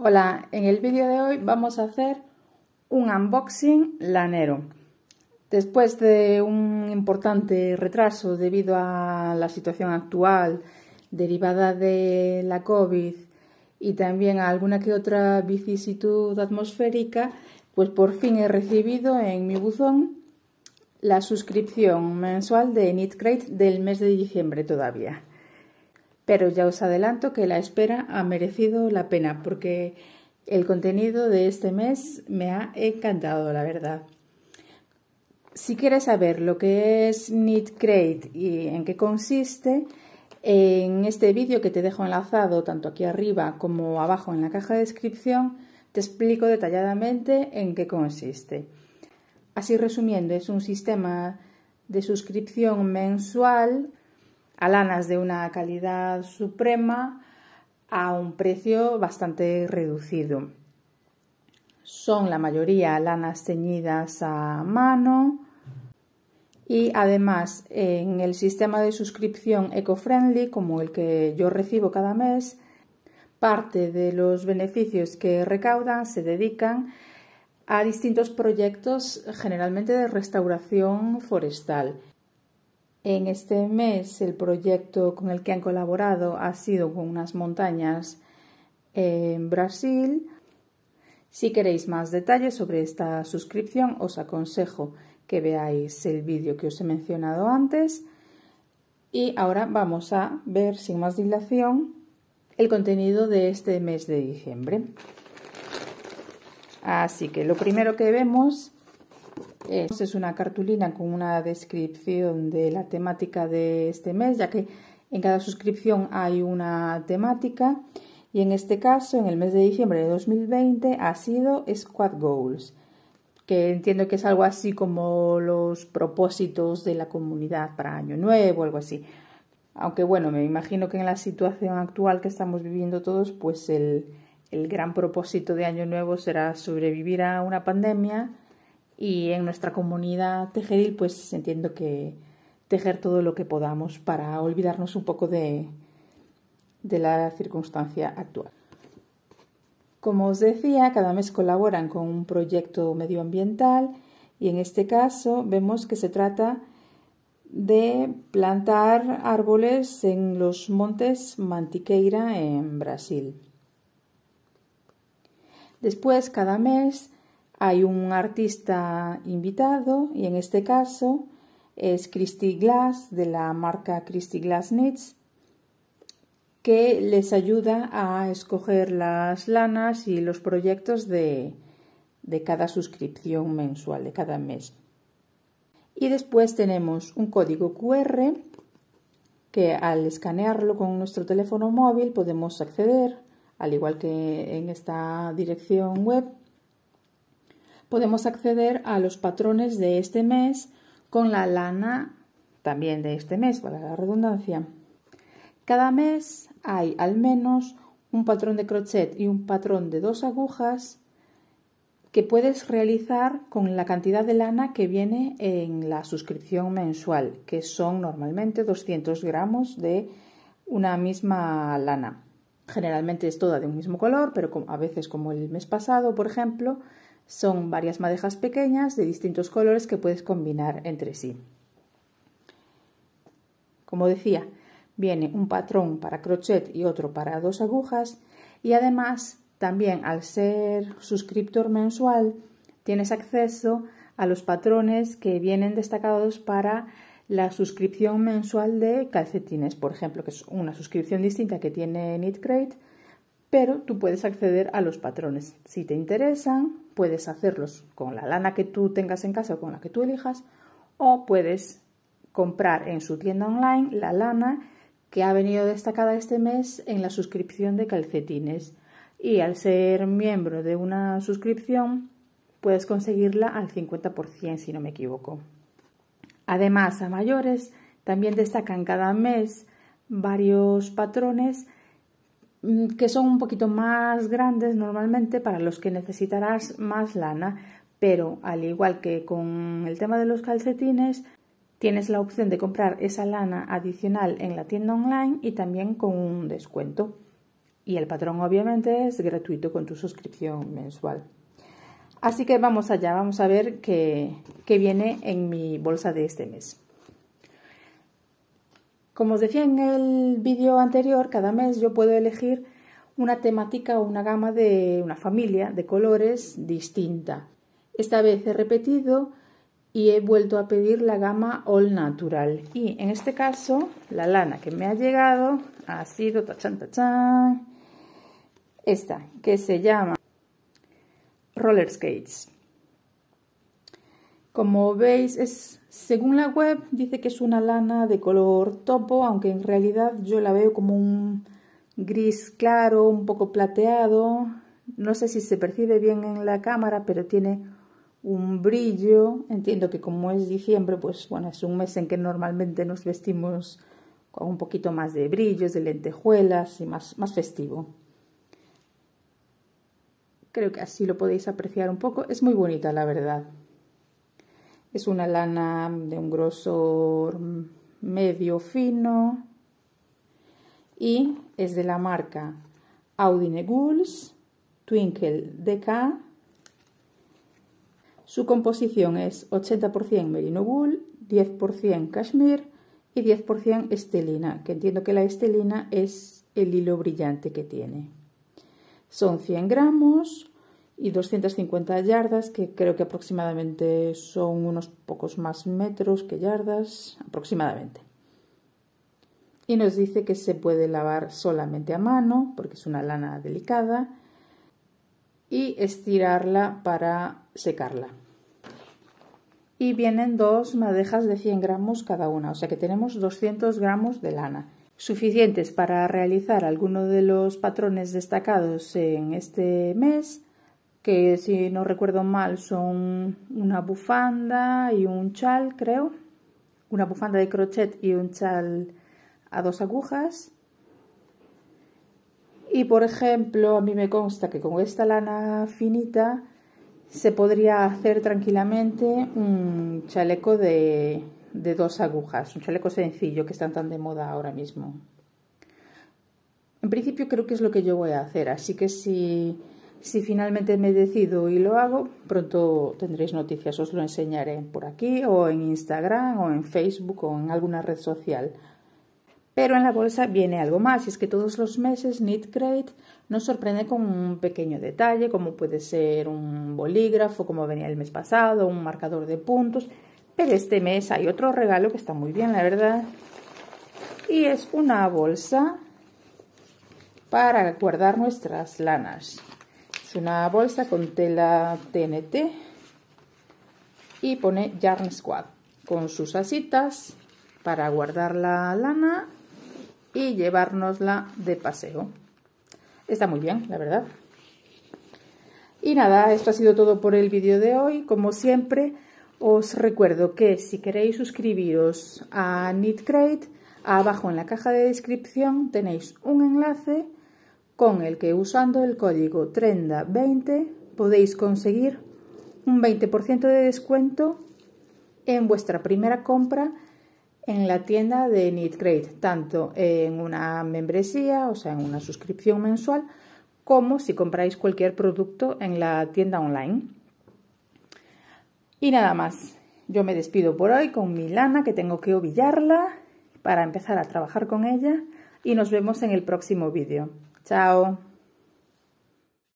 Hola, en el vídeo de hoy vamos a hacer un unboxing lanero. Después de un importante retraso debido a la situación actual derivada de la COVID y también a alguna que otra vicisitud atmosférica, pues por fin he recibido en mi buzón la suscripción mensual de Knitcrate del mes de diciembre todavía pero ya os adelanto que la espera ha merecido la pena porque el contenido de este mes me ha encantado, la verdad. Si quieres saber lo que es Need y en qué consiste, en este vídeo que te dejo enlazado tanto aquí arriba como abajo en la caja de descripción, te explico detalladamente en qué consiste. Así resumiendo, es un sistema de suscripción mensual a lanas de una calidad suprema a un precio bastante reducido. Son la mayoría lanas ceñidas a mano y además en el sistema de suscripción EcoFriendly, como el que yo recibo cada mes, parte de los beneficios que recaudan se dedican a distintos proyectos generalmente de restauración forestal en este mes el proyecto con el que han colaborado ha sido con unas montañas en Brasil. Si queréis más detalles sobre esta suscripción, os aconsejo que veáis el vídeo que os he mencionado antes. Y ahora vamos a ver sin más dilación el contenido de este mes de diciembre. Así que lo primero que vemos es una cartulina con una descripción de la temática de este mes, ya que en cada suscripción hay una temática y en este caso, en el mes de diciembre de 2020, ha sido Squad Goals, que entiendo que es algo así como los propósitos de la comunidad para Año Nuevo, algo así. Aunque bueno, me imagino que en la situación actual que estamos viviendo todos, pues el, el gran propósito de Año Nuevo será sobrevivir a una pandemia y en nuestra comunidad tejeril pues entiendo que tejer todo lo que podamos para olvidarnos un poco de, de la circunstancia actual. Como os decía, cada mes colaboran con un proyecto medioambiental y en este caso vemos que se trata de plantar árboles en los montes Mantiqueira en Brasil. Después, cada mes, hay un artista invitado y en este caso es Christy Glass de la marca Christy Glass Knits que les ayuda a escoger las lanas y los proyectos de, de cada suscripción mensual, de cada mes. Y después tenemos un código QR que al escanearlo con nuestro teléfono móvil podemos acceder, al igual que en esta dirección web, podemos acceder a los patrones de este mes con la lana también de este mes, para la redundancia. Cada mes hay al menos un patrón de crochet y un patrón de dos agujas que puedes realizar con la cantidad de lana que viene en la suscripción mensual, que son normalmente 200 gramos de una misma lana. Generalmente es toda de un mismo color, pero a veces como el mes pasado, por ejemplo, son varias madejas pequeñas de distintos colores que puedes combinar entre sí. Como decía, viene un patrón para crochet y otro para dos agujas y además también al ser suscriptor mensual tienes acceso a los patrones que vienen destacados para la suscripción mensual de calcetines, por ejemplo, que es una suscripción distinta que tiene Knitcrate, pero tú puedes acceder a los patrones. Si te interesan, puedes hacerlos con la lana que tú tengas en casa o con la que tú elijas, o puedes comprar en su tienda online la lana que ha venido destacada este mes en la suscripción de calcetines. Y al ser miembro de una suscripción, puedes conseguirla al 50%, si no me equivoco. Además, a mayores también destacan cada mes varios patrones Mm, que son un poquito más grandes normalmente para los que necesitarás más lana, pero al igual que con el tema de los calcetines, tienes la opción de comprar esa lana adicional en la tienda online y también con un descuento. Y el patrón obviamente es gratuito con tu suscripción mensual. Así que vamos allá, vamos a ver qué, qué viene en mi bolsa de este mes. Como os decía en el vídeo anterior, cada mes yo puedo elegir una temática o una gama de una familia de colores distinta. Esta vez he repetido y he vuelto a pedir la gama All Natural. Y en este caso, la lana que me ha llegado ha sido tachan, tachan, esta, que se llama Roller Skates. Como veis, es según la web dice que es una lana de color topo, aunque en realidad yo la veo como un gris claro, un poco plateado. No sé si se percibe bien en la cámara, pero tiene un brillo. Entiendo que como es diciembre, pues bueno, es un mes en que normalmente nos vestimos con un poquito más de brillos, de lentejuelas y más, más festivo. Creo que así lo podéis apreciar un poco. Es muy bonita, la verdad. Es una lana de un grosor medio fino y es de la marca Audine Gulls Twinkle DK. Su composición es 80% merino wool, 10% cashmere y 10% estelina, que entiendo que la estelina es el hilo brillante que tiene. Son 100 gramos, y 250 yardas, que creo que aproximadamente son unos pocos más metros que yardas, aproximadamente. Y nos dice que se puede lavar solamente a mano, porque es una lana delicada, y estirarla para secarla. Y vienen dos madejas de 100 gramos cada una, o sea que tenemos 200 gramos de lana suficientes para realizar alguno de los patrones destacados en este mes que si no recuerdo mal son una bufanda y un chal, creo, una bufanda de crochet y un chal a dos agujas. Y por ejemplo, a mí me consta que con esta lana finita se podría hacer tranquilamente un chaleco de, dos agujas, un chaleco sencillo que están tan de moda ahora mismo. En principio creo que es lo que yo voy a hacer, así que si si finalmente me decido y lo hago, pronto tendréis noticias, os lo enseñaré por aquí o en Instagram o en Facebook o en alguna red social. Pero en la bolsa viene algo más, y es que todos los meses Knit nos sorprende con un pequeño detalle, como puede ser un bolígrafo, como venía el mes pasado, un marcador de puntos. Pero este mes hay otro regalo que está muy bien, la verdad. Y es una bolsa para guardar nuestras lanas. Es una bolsa con tela TNT y pone Yarn Squad con sus asitas para guardar la lana y llevárnosla de paseo. Está muy bien, la verdad. Y nada, esto ha sido todo por el vídeo de hoy. Como siempre, os recuerdo que si queréis suscribiros a Knitcrate, abajo en la caja de descripción tenéis un enlace con el que usando el código 3020 20 podéis conseguir un 20% de descuento en vuestra primera compra en la tienda de KnitCrate, tanto en una membresía, o sea, en una suscripción mensual, como si compráis cualquier producto en la tienda online. Y nada más, yo me despido por hoy con mi lana que tengo que ovillarla para empezar a trabajar con ella y nos vemos en el próximo vídeo. Ciao.